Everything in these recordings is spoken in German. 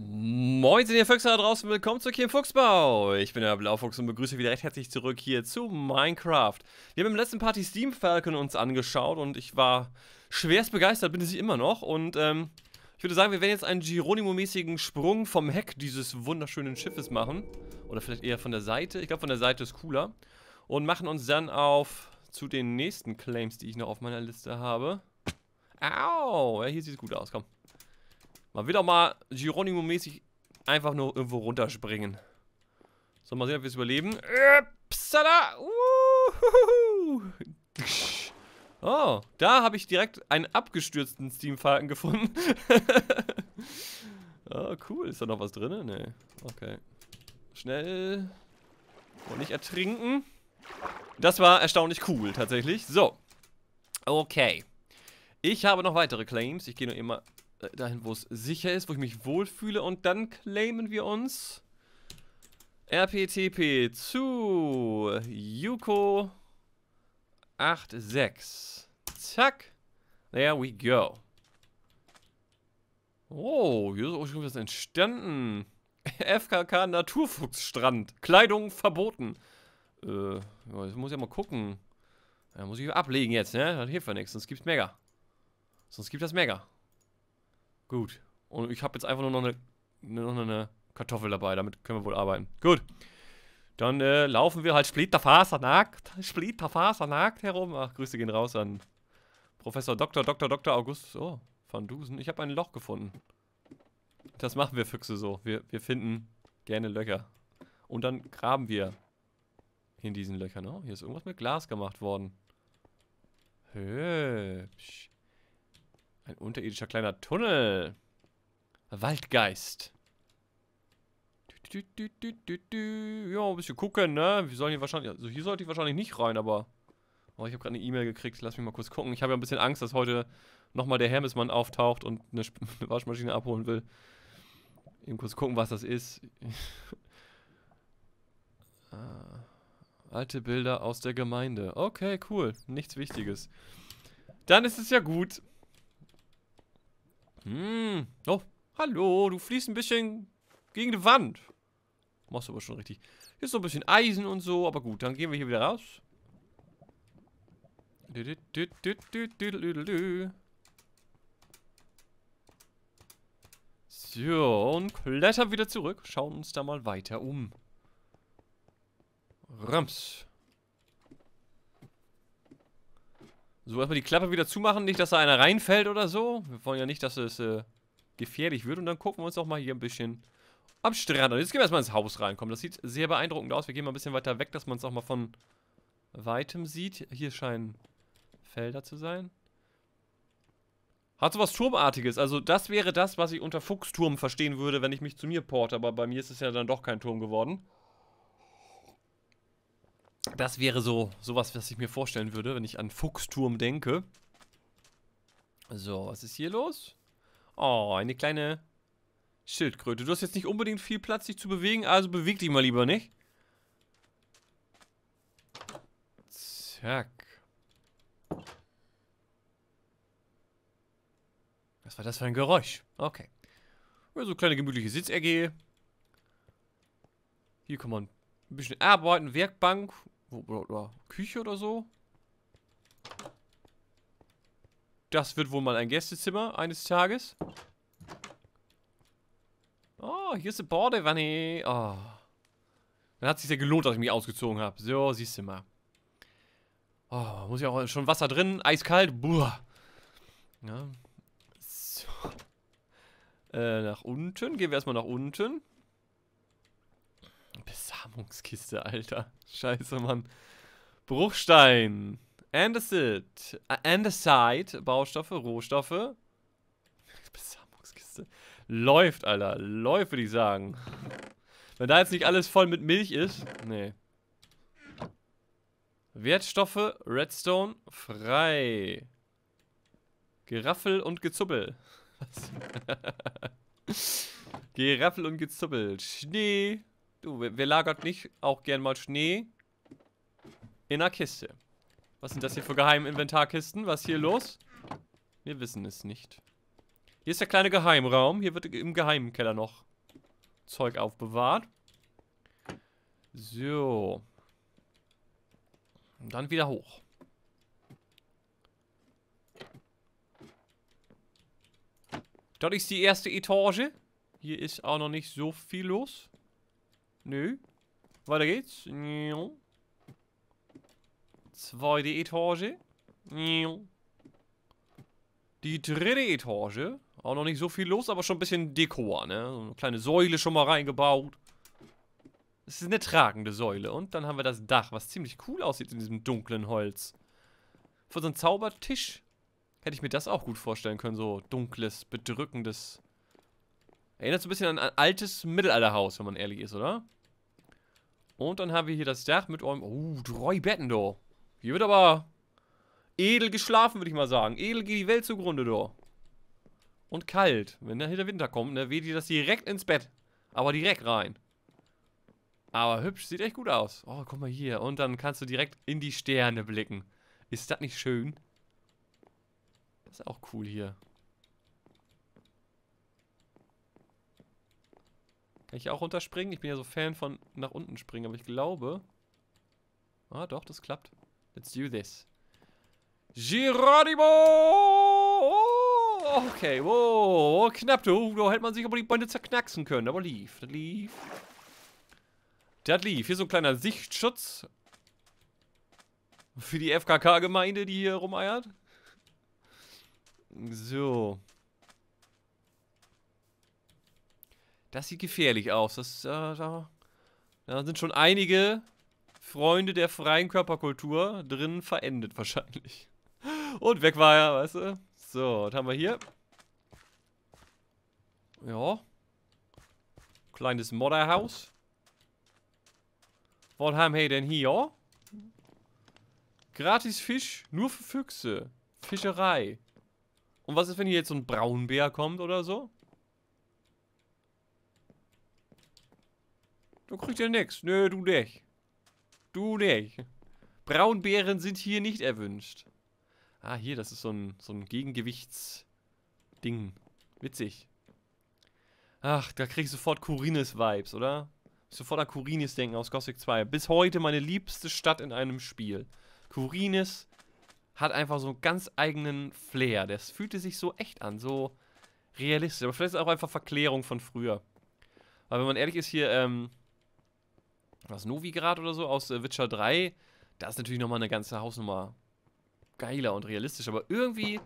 Moin, sind ihr Füchse da draußen, willkommen zurück hier im Fuchsbau. Ich bin der Blaufuchs und begrüße wieder recht herzlich zurück hier zu Minecraft. Wir haben im letzten Party Steam Falcon uns angeschaut und ich war schwerst begeistert, bin ich immer noch. Und ähm, ich würde sagen, wir werden jetzt einen Geronimo-mäßigen Sprung vom Heck dieses wunderschönen Schiffes machen. Oder vielleicht eher von der Seite. Ich glaube, von der Seite ist cooler. Und machen uns dann auf zu den nächsten Claims, die ich noch auf meiner Liste habe. Au, ja, hier sieht es gut aus, komm. Mal wieder mal Geronimo-mäßig einfach nur irgendwo runterspringen. So, mal sehen, ob wir es überleben. Psala! Uh, oh, da habe ich direkt einen abgestürzten Steam-Falken gefunden. oh, cool. Ist da noch was drin? Nee. Okay. Schnell. Und nicht ertrinken. Das war erstaunlich cool, tatsächlich. So. Okay. Ich habe noch weitere Claims. Ich gehe nur immer äh, dahin, wo es sicher ist, wo ich mich wohlfühle. Und dann claimen wir uns RPTP zu Yuko 86. Zack. There we go. Oh, hier ist auch schon was entstanden. FKK Naturfuchsstrand. Kleidung verboten. Äh, jetzt muss ich ja mal gucken. Da muss ich ablegen jetzt, ne? Das hilft ja nichts, sonst gibt's Mega. Sonst gibt das Mega. Gut. Und ich habe jetzt einfach nur noch eine, noch eine Kartoffel dabei. Damit können wir wohl arbeiten. Gut. Dann äh, laufen wir halt splitterfasernackt, splitterfasernackt herum. Ach, Grüße gehen raus an Professor Dr. Dr. Dr. August oh, van Dusen. Ich habe ein Loch gefunden. Das machen wir Füchse so. Wir, wir finden gerne Löcher. Und dann graben wir in diesen Löchern. Oh, hier ist irgendwas mit Glas gemacht worden. Hübsch. Ein unterirdischer kleiner Tunnel. Waldgeist. ja, ein bisschen gucken, ne? Wir sollen hier wahrscheinlich. Also hier sollte ich wahrscheinlich nicht rein, aber. Oh, ich habe gerade eine E-Mail gekriegt. Lass mich mal kurz gucken. Ich habe ja ein bisschen Angst, dass heute nochmal der Hermesmann auftaucht und eine, eine Waschmaschine abholen will. Eben kurz gucken, was das ist. äh, alte Bilder aus der Gemeinde. Okay, cool. Nichts Wichtiges. Dann ist es ja gut. Hm. Oh, hallo, du fließt ein bisschen gegen die Wand. Machst du aber schon richtig. Hier ist so ein bisschen Eisen und so, aber gut, dann gehen wir hier wieder raus. So, und klettern wieder zurück. Schauen uns da mal weiter um. Rams. So, erstmal die Klappe wieder zumachen, nicht, dass da einer reinfällt oder so. Wir wollen ja nicht, dass es äh, gefährlich wird. Und dann gucken wir uns auch mal hier ein bisschen am Strand an. Jetzt gehen wir erstmal ins Haus reinkommen. Das sieht sehr beeindruckend aus. Wir gehen mal ein bisschen weiter weg, dass man es auch mal von weitem sieht. Hier scheinen Felder zu sein. Hat sowas Turmartiges. Also das wäre das, was ich unter Fuchsturm verstehen würde, wenn ich mich zu mir porte. Aber bei mir ist es ja dann doch kein Turm geworden. Das wäre so sowas, was ich mir vorstellen würde, wenn ich an Fuchsturm denke. So, was ist hier los? Oh, eine kleine Schildkröte. Du hast jetzt nicht unbedingt viel Platz, dich zu bewegen, also beweg dich mal lieber nicht. Zack. Was war das für ein Geräusch? Okay. So also, kleine gemütliche Sitzecke. Hier kann man ein bisschen arbeiten, Werkbank oder, Küche oder so. Das wird wohl mal ein Gästezimmer eines Tages. Oh, hier ist eine Badewanne. Oh. Dann hat es sich ja gelohnt, dass ich mich ausgezogen habe. So, siehst du mal. Oh, muss ja auch schon Wasser drin, eiskalt. Buah. Ja. So. Äh, nach unten. Gehen wir erstmal nach unten. Besamungskiste, Alter. Scheiße, Mann. Bruchstein. Andesite. Äh, Andesite. Baustoffe, Rohstoffe. Besamungskiste. Läuft, Alter. Läuft, würde ich sagen. Wenn da jetzt nicht alles voll mit Milch ist. Nee. Wertstoffe, Redstone, frei. Geraffel und Gezuppel. Geraffel und Gezuppel. Schnee, Du, wer, lagert nicht auch gern mal Schnee in einer Kiste? Was sind das hier für geheime Inventarkisten? Was ist hier los? Wir wissen es nicht. Hier ist der kleine Geheimraum. Hier wird im geheimen Keller noch Zeug aufbewahrt. So. Und dann wieder hoch. Dort ist die erste Etage. Hier ist auch noch nicht so viel los. Nö. Weiter geht's. Nö. Zweite Etage. Nö. Die dritte Etage. Auch noch nicht so viel los, aber schon ein bisschen Dekor, ne? So eine kleine Säule schon mal reingebaut. Es ist eine tragende Säule. Und dann haben wir das Dach, was ziemlich cool aussieht in diesem dunklen Holz. Für so einen Zaubertisch hätte ich mir das auch gut vorstellen können. So dunkles, bedrückendes. Erinnert so ein bisschen an ein altes Mittelalterhaus, wenn man ehrlich ist, oder? Und dann haben wir hier das Dach mit eurem... Oh, drei Betten da. Hier wird aber edel geschlafen, würde ich mal sagen. Edel geht die Welt zugrunde da. Und kalt. Wenn dann der Winter kommt, dann ne, weht ihr das direkt ins Bett. Aber direkt rein. Aber hübsch, sieht echt gut aus. Oh, guck mal hier. Und dann kannst du direkt in die Sterne blicken. Ist das nicht schön? Das ist auch cool hier. Kann ich auch runterspringen? Ich bin ja so Fan von nach unten springen, aber ich glaube... Ah, doch, das klappt. Let's do this. Geronimo! Okay, wow, knapp, du. Da hätte man sich aber die Beine zerknacksen können. Aber lief, das lief. Das lief. Hier so ein kleiner Sichtschutz. Für die FKK-Gemeinde, die hier rumeiert. So. Das sieht gefährlich aus. Das, äh, da, da sind schon einige Freunde der freien Körperkultur drin verendet wahrscheinlich. Und weg war er, weißt du? So, was haben wir hier? Ja. Kleines Modderhaus. Was haben wir denn hier? Gratis Fisch, nur für Füchse. Fischerei. Und was ist, wenn hier jetzt so ein Braunbär kommt oder so? Du kriegst ja nichts. Nö, du nicht. Du nicht. Braunbären sind hier nicht erwünscht. Ah, hier, das ist so ein, so ein Gegengewichtsding. Witzig. Ach, da krieg ich sofort Kurinis-Vibes, oder? Sofort an Kurinis denken aus Gothic 2. Bis heute meine liebste Stadt in einem Spiel. Kurinis hat einfach so einen ganz eigenen Flair. Das fühlte sich so echt an, so realistisch. Aber vielleicht ist es auch einfach Verklärung von früher. Aber wenn man ehrlich ist, hier ähm, was Novigrad oder so aus äh, Witcher 3, da ist natürlich nochmal eine ganze Hausnummer geiler und realistischer. Aber irgendwie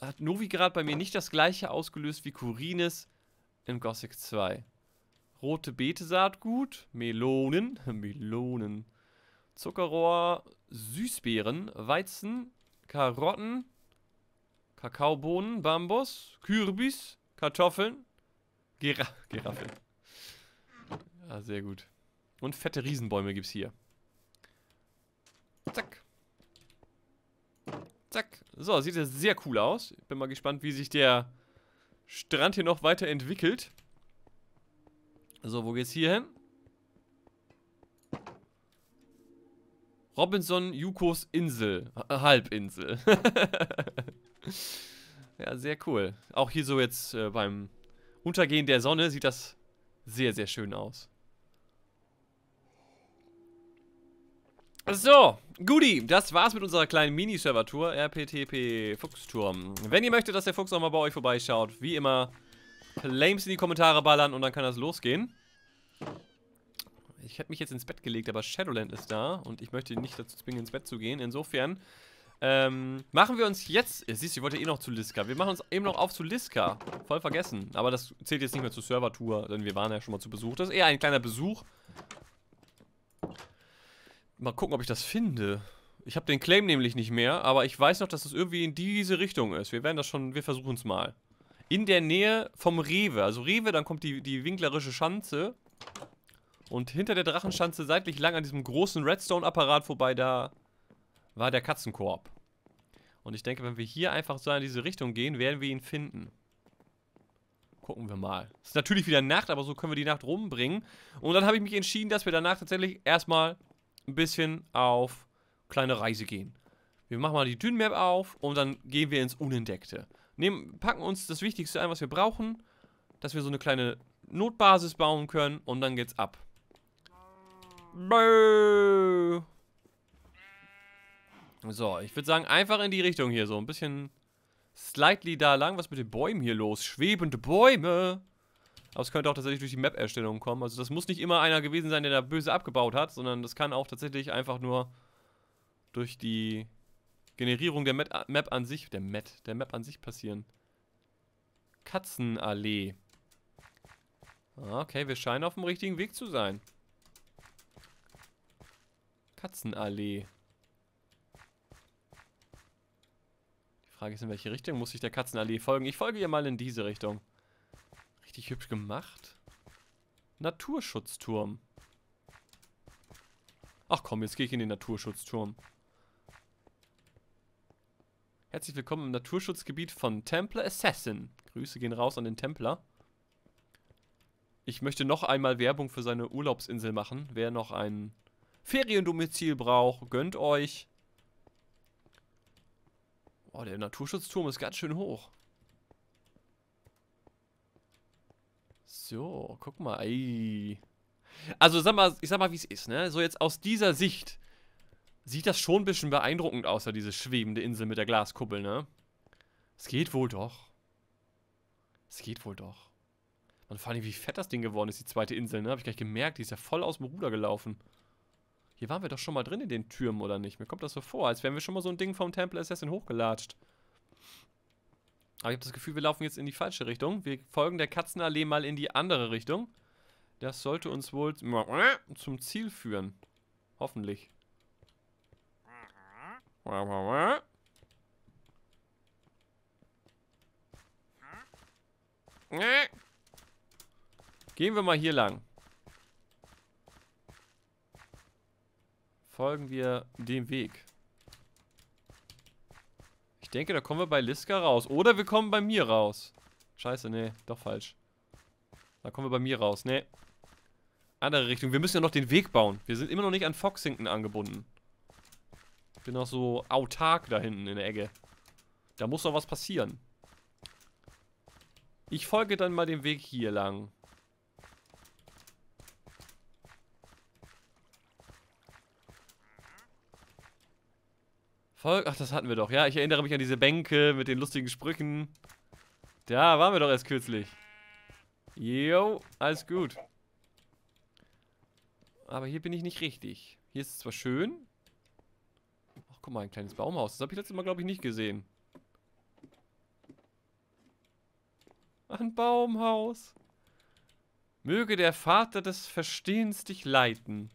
hat Novigrad bei mir nicht das gleiche ausgelöst wie Kurines in Gothic 2. Rote Beete-Saatgut, Melonen, Melonen, Zuckerrohr, Süßbeeren, Weizen, Karotten, Kakaobohnen, Bambus, Kürbis, Kartoffeln, Gira Giraffeln. Ja, sehr gut. Und fette Riesenbäume gibt es hier. Zack. Zack. So, sieht ja sehr cool aus. Bin mal gespannt, wie sich der Strand hier noch weiterentwickelt. So, wo geht's hier hin? Robinson Yukos Insel. Halbinsel. ja, sehr cool. Auch hier so jetzt äh, beim Untergehen der Sonne sieht das sehr, sehr schön aus. So, Guti, das war's mit unserer kleinen Mini-Server-Tour, RPTP Fuchsturm. Wenn ihr möchtet, dass der Fuchs auch mal bei euch vorbeischaut, wie immer, Flames in die Kommentare ballern und dann kann das losgehen. Ich hätte mich jetzt ins Bett gelegt, aber Shadowland ist da und ich möchte ihn nicht dazu zwingen, ins Bett zu gehen. Insofern ähm, machen wir uns jetzt... Siehst du, ich wollte eh noch zu Liska. Wir machen uns eben noch auf zu Liska. Voll vergessen. Aber das zählt jetzt nicht mehr zur Server-Tour, denn wir waren ja schon mal zu Besuch. Das ist eher ein kleiner Besuch Mal gucken, ob ich das finde. Ich habe den Claim nämlich nicht mehr, aber ich weiß noch, dass es das irgendwie in diese Richtung ist. Wir werden das schon, wir versuchen es mal. In der Nähe vom Rewe. Also Rewe, dann kommt die, die Winklerische Schanze. Und hinter der Drachenschanze seitlich lang an diesem großen Redstone-Apparat vorbei, da war der Katzenkorb. Und ich denke, wenn wir hier einfach so in diese Richtung gehen, werden wir ihn finden. Gucken wir mal. Es ist natürlich wieder Nacht, aber so können wir die Nacht rumbringen. Und dann habe ich mich entschieden, dass wir danach tatsächlich erstmal ein bisschen auf kleine Reise gehen. Wir machen mal die Dünenmap auf und dann gehen wir ins Unentdeckte. Nehmen, packen uns das Wichtigste ein, was wir brauchen, dass wir so eine kleine Notbasis bauen können und dann geht's ab. So, ich würde sagen, einfach in die Richtung hier so. Ein bisschen slightly da lang. Was mit den Bäumen hier los? Schwebende Bäume. Aber es könnte auch tatsächlich durch die Map-Erstellung kommen. Also das muss nicht immer einer gewesen sein, der da böse abgebaut hat, sondern das kann auch tatsächlich einfach nur durch die Generierung der Map, an sich, der Map, der Map an sich passieren. Katzenallee. Ah, okay, wir scheinen auf dem richtigen Weg zu sein. Katzenallee. Die Frage ist, in welche Richtung muss ich der Katzenallee folgen? Ich folge ihr mal in diese Richtung. Richtig hübsch gemacht. Naturschutzturm. Ach komm, jetzt gehe ich in den Naturschutzturm. Herzlich willkommen im Naturschutzgebiet von Templar Assassin. Grüße gehen raus an den Templar. Ich möchte noch einmal Werbung für seine Urlaubsinsel machen. Wer noch ein Feriendomizil braucht, gönnt euch. Boah, der Naturschutzturm ist ganz schön hoch. So, guck mal. Ey. Also sag mal, ich sag mal, wie es ist, ne? So jetzt aus dieser Sicht sieht das schon ein bisschen beeindruckend aus, diese schwebende Insel mit der Glaskuppel, ne? Es geht wohl doch. Es geht wohl doch. Und vor allem, wie fett das Ding geworden ist, die zweite Insel, ne? Hab ich gleich gemerkt, die ist ja voll aus dem Ruder gelaufen. Hier waren wir doch schon mal drin in den Türmen, oder nicht? Mir kommt das so vor, als wären wir schon mal so ein Ding vom Temple Assassin hochgelatscht. Aber ich habe das Gefühl, wir laufen jetzt in die falsche Richtung. Wir folgen der Katzenallee mal in die andere Richtung. Das sollte uns wohl zum Ziel führen. Hoffentlich. Gehen wir mal hier lang. Folgen wir dem Weg denke, da kommen wir bei Liska raus. Oder wir kommen bei mir raus. Scheiße, nee, doch falsch. Da kommen wir bei mir raus, nee. Andere Richtung. Wir müssen ja noch den Weg bauen. Wir sind immer noch nicht an Foxington angebunden. Ich bin noch so autark da hinten in der Ecke. Da muss doch was passieren. Ich folge dann mal dem Weg hier lang. Volk, ach, das hatten wir doch. Ja, ich erinnere mich an diese Bänke mit den lustigen Sprüchen. Da waren wir doch erst kürzlich. Jo, alles gut. Aber hier bin ich nicht richtig. Hier ist es zwar schön. Ach, guck mal, ein kleines Baumhaus. Das habe ich letztes Mal, glaube ich, nicht gesehen. Ein Baumhaus. Möge der Vater des Verstehens dich leiten.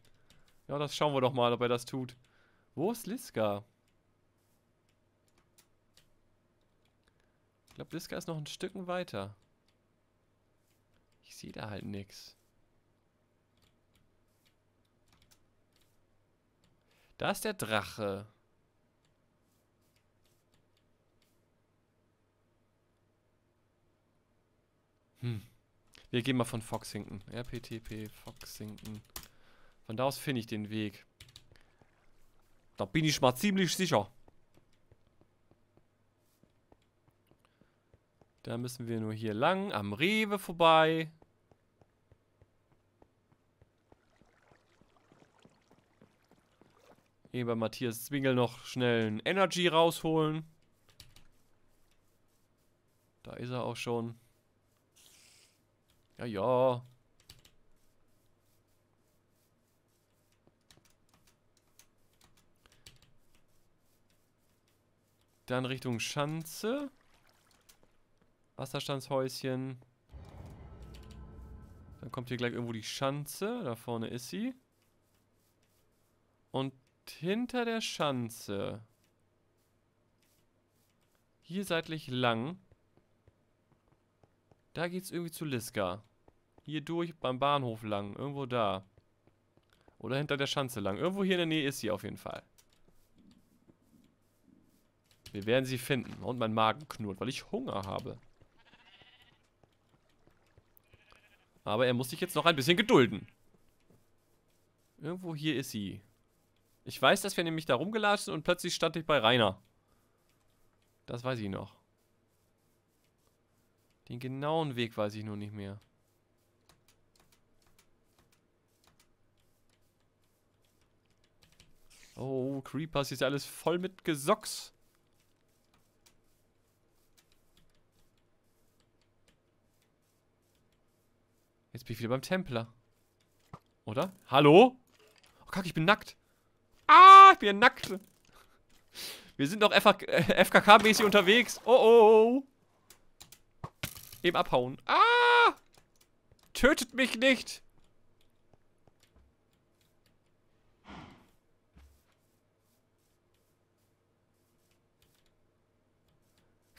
Ja, das schauen wir doch mal, ob er das tut. Wo ist Liska? glaube, Liska ist noch ein Stück weiter. Ich sehe da halt nichts. Da ist der Drache. Hm. Wir gehen mal von Foxington. RPTP Foxington. Von da aus finde ich den Weg. Da bin ich mal ziemlich sicher. Da müssen wir nur hier lang, am Rewe vorbei. Eben bei Matthias Zwingel noch schnell ein Energy rausholen. Da ist er auch schon. Ja, ja. Dann Richtung Schanze. Wasserstandshäuschen. Dann kommt hier gleich irgendwo die Schanze. Da vorne ist sie. Und hinter der Schanze. Hier seitlich lang. Da geht es irgendwie zu Liska. Hier durch beim Bahnhof lang. Irgendwo da. Oder hinter der Schanze lang. Irgendwo hier in der Nähe ist sie auf jeden Fall. Wir werden sie finden. Und mein Magen knurrt, weil ich Hunger habe. Aber er muss sich jetzt noch ein bisschen gedulden. Irgendwo hier ist sie. Ich weiß, dass wir nämlich da rumgelatscht sind und plötzlich stand ich bei Rainer. Das weiß ich noch. Den genauen Weg weiß ich nur nicht mehr. Oh, Creepers, hier ist alles voll mit Gesocks. Jetzt bin ich wieder beim Templer. Oder? Hallo? Oh, kack, ich bin nackt. Ah, ich bin ja nackt. Wir sind noch FKK-mäßig äh, unterwegs. Oh, oh, oh, Eben abhauen. Ah! Tötet mich nicht!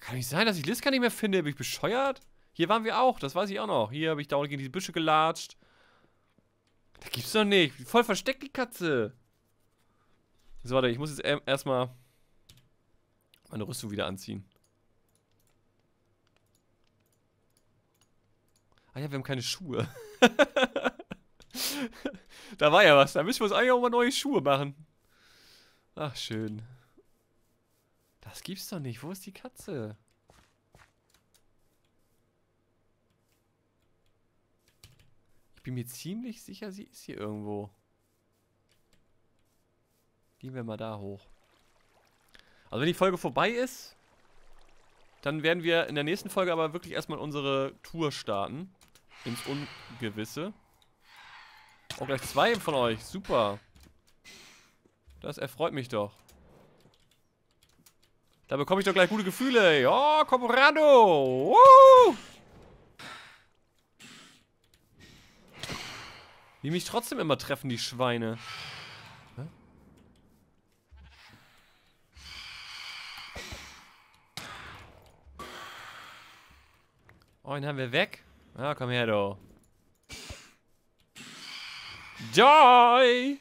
Kann nicht sein, dass ich Liz gar nicht mehr finde. Bin ich bescheuert? Hier waren wir auch, das weiß ich auch noch. Hier habe ich dauernd gegen diese Büsche gelatscht. Da gibt's doch nicht. Voll versteckt die Katze. So, warte, ich muss jetzt erm-, erstmal meine Rüstung wieder anziehen. Ah ja, wir haben keine Schuhe. da war ja was. Da müssen wir uns eigentlich auch mal neue Schuhe machen. Ach, schön. Das gibt's doch nicht. Wo ist die Katze? bin mir ziemlich sicher, sie ist hier irgendwo. Gehen wir mal da hoch. Also wenn die Folge vorbei ist, dann werden wir in der nächsten Folge aber wirklich erstmal unsere Tour starten. Ins Ungewisse. Auch oh, gleich zwei von euch. Super. Das erfreut mich doch. Da bekomme ich doch gleich gute Gefühle. Ja, Corporado. Woo! Die mich trotzdem immer treffen, die Schweine. Hä? Oh, den haben wir weg. Ja, komm her, du. Joy!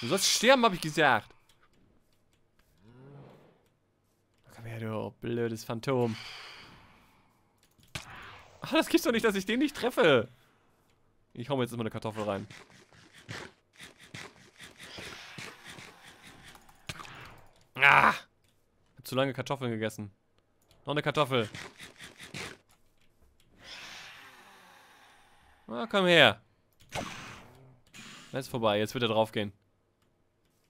Du sollst sterben, habe ich gesagt. Komm her, du blödes Phantom. Ach, das gibt's doch nicht, dass ich den nicht treffe. Ich hau mir jetzt mal eine Kartoffel rein. Ah! Hab zu lange Kartoffeln gegessen. Noch eine Kartoffel. Na, ah, komm her. Jetzt vorbei, jetzt wird er draufgehen.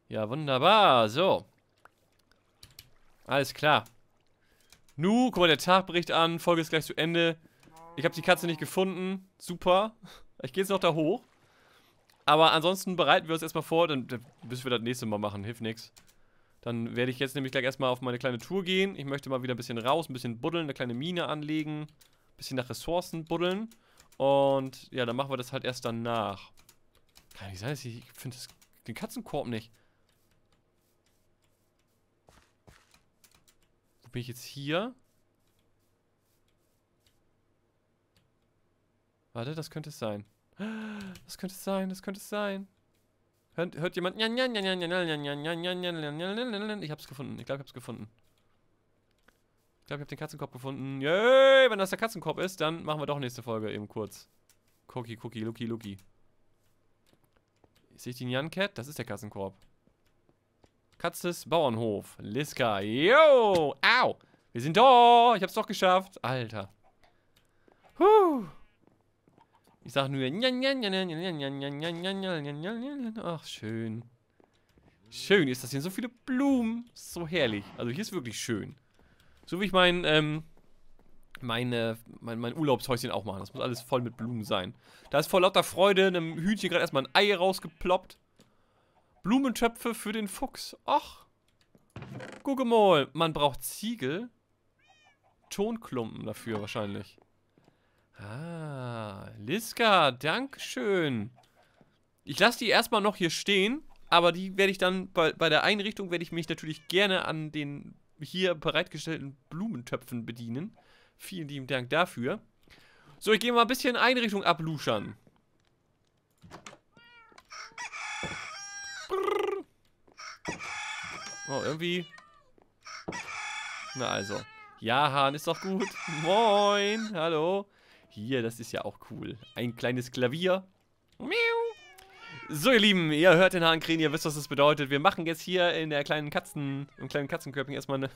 Ja, wunderbar. So. Alles klar. Nu, guck mal, der Tag bricht an. Folge ist gleich zu Ende. Ich habe die Katze nicht gefunden. Super. Ich gehe jetzt noch da hoch. Aber ansonsten bereiten wir uns erstmal vor, dann, müssen wir das nächste Mal machen. Hilft nichts. Dann werde ich jetzt nämlich gleich erstmal auf meine kleine Tour gehen. Ich möchte mal wieder ein bisschen raus, ein bisschen buddeln, eine kleine Mine anlegen. Ein bisschen nach Ressourcen buddeln. Und ja, dann machen wir das halt erst danach. Kann nicht sein, dass ich, ich finde den Katzenkorb nicht. Wo bin ich jetzt hier? Warte, das könnte es sein. Das könnte es sein, das könnte es sein. Hört, hört jemand? Ich hab's gefunden, ich glaube, ich hab's gefunden. Ich glaube, ich hab den Katzenkorb gefunden. Yay, wenn das der Katzenkorb ist, dann machen wir doch nächste Folge eben kurz. Cookie, Cookie, Lucky, Lucky. Sehe ich den Jan Cat? Das ist der Katzenkorb. Katzes Bauernhof. Liska. Yo! Au! Wir sind da! Ich hab's doch geschafft. Alter. Huh! Ich sag nur. Ach, schön. Schön ist das hier. So viele Blumen. So herrlich. Also hier ist wirklich schön. So wie ich mein, ähm, meine, mein, mein Urlaubshäuschen auch machen. Das muss alles voll mit Blumen sein. Da ist vor lauter Freude einem Hühnchen gerade erstmal ein Ei rausgeploppt. Blumentöpfe für den Fuchs. Ach. Guck mal. Man braucht Ziegel. Tonklumpen dafür wahrscheinlich. Ah. Liska, Dankeschön. Ich lasse die erstmal noch hier stehen, aber die werde ich dann bei, bei der Einrichtung werde ich mich natürlich gerne an den hier bereitgestellten Blumentöpfen bedienen. Vielen lieben Dank dafür. So, ich gehe mal ein bisschen Einrichtung abluschern. Oh, irgendwie. Na also. Ja, Hahn ist doch gut. Moin, hallo. Hier, das ist ja auch cool. Ein kleines Klavier. Miau. So, ihr Lieben, ihr hört den Hahnkrähen, ihr wisst, was das bedeutet. Wir machen jetzt hier in der kleinen Katzen, im kleinen Katzenkörbchen erstmal eine,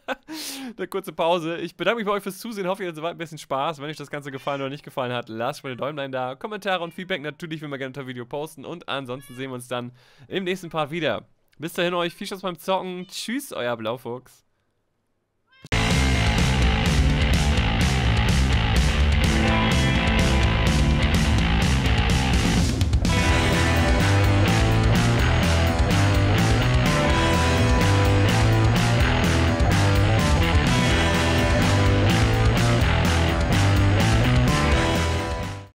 eine, kurze Pause. Ich bedanke mich bei euch fürs Zusehen, hoffe, ihr hattet soweit ein bisschen Spaß. Wenn euch das Ganze gefallen oder nicht gefallen hat, lasst mal den Däumlein da. Kommentare und Feedback natürlich, wenn wir gerne unter Video posten. Und ansonsten sehen wir uns dann im nächsten Part wieder. Bis dahin euch, viel Spaß beim Zocken. Tschüss, euer Blaufuchs.